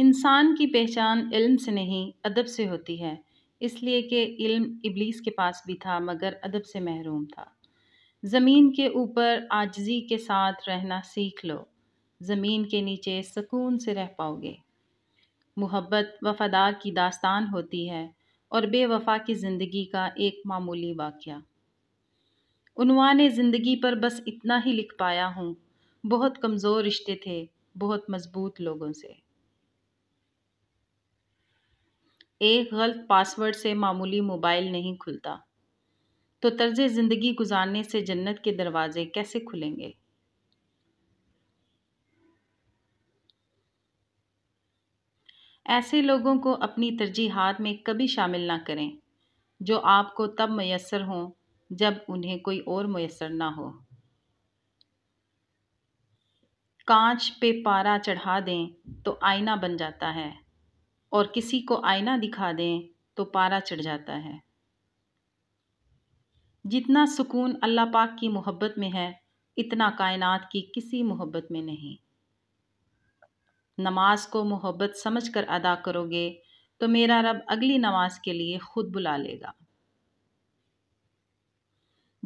इंसान की पहचान इल्म से नहीं अदब से होती है इसलिए कि इल्म इबलीस के पास भी था मगर अदब से महरूम था ज़मीन के ऊपर आजजी के साथ रहना सीख लो ज़मीन के नीचे सुकून से रह पाओगे मोहब्बत वफादार की दास्तान होती है और बेवफा की ज़िंदगी का एक मामूली वाक़ उनवान ज़िंदगी पर बस इतना ही लिख पाया हूँ बहुत कमज़ोर रिश्ते थे बहुत मज़बूत लोगों से एक गलत पासवर्ड से मामूली मोबाइल नहीं खुलता तो तर्ज ज़िंदगी गुजारने से जन्नत के दरवाज़े कैसे खुलेंगे ऐसे लोगों को अपनी तरजीहत में कभी शामिल ना करें जो आपको तब मैसर हों जब उन्हें कोई और मैसर ना हो कांच पे पारा चढ़ा दें तो आईना बन जाता है और किसी को आईना दिखा दें तो पारा चढ़ जाता है जितना सुकून अल्लाह पाक की मोहब्बत में है इतना कायनात की किसी मोहब्बत में नहीं नमाज को मोहब्बत समझ कर अदा करोगे तो मेरा रब अगली नमाज के लिए खुद बुला लेगा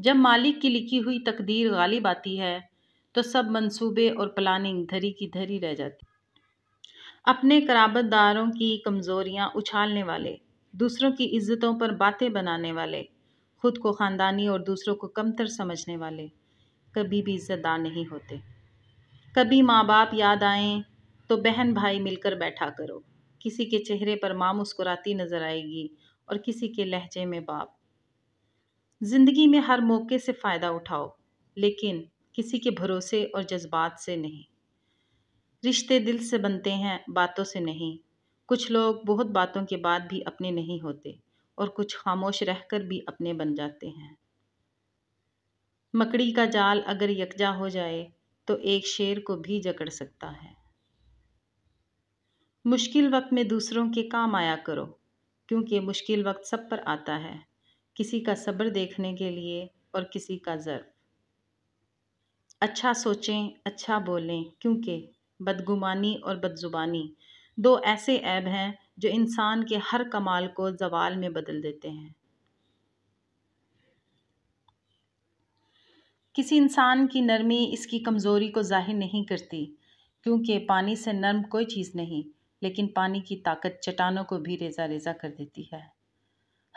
जब मालिक की लिखी हुई तकदीर गालिब आती है तो सब मंसूबे और प्लानिंग धरी की धरी रह जाती अपने कराबतदारों की कमज़ोरियाँ उछालने वाले दूसरों की इज़्ज़तों पर बातें बनाने वाले खुद को ख़ानदानी और दूसरों को कमतर समझने वाले कभी भी इज़्ज़तदार नहीं होते कभी माँ बाप याद आएँ तो बहन भाई मिलकर बैठा करो किसी के चेहरे पर माँ मुस्कुराती नज़र आएगी और किसी के लहजे में बाप ज़िंदगी में हर मौके से फ़ायदा उठाओ लेकिन किसी के भरोसे और जज्बात से नहीं रिश्ते दिल से बनते हैं बातों से नहीं कुछ लोग बहुत बातों के बाद भी अपने नहीं होते और कुछ खामोश रहकर भी अपने बन जाते हैं मकड़ी का जाल अगर यकजा हो जाए तो एक शेर को भी जकड़ सकता है मुश्किल वक्त में दूसरों के काम आया करो क्योंकि मुश्किल वक्त सब पर आता है किसी का सब्र देखने के लिए और किसी का जर अच्छा सोचें अच्छा बोलें क्योंकि बदगुमानी और बदज़ुबानी दो ऐसे ऐब हैं जो इंसान के हर कमाल को जवाल में बदल देते हैं किसी इंसान की नरमी इसकी कमज़ोरी को जाहिर नहीं करती क्योंकि पानी से नरम कोई चीज़ नहीं लेकिन पानी की ताकत चट्टानों को भी रेजा रेजा कर देती है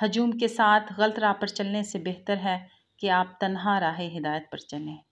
हजूम के साथ गलत राह पर चलने से बेहतर है कि आप तनहा राह हिदायत पर चलें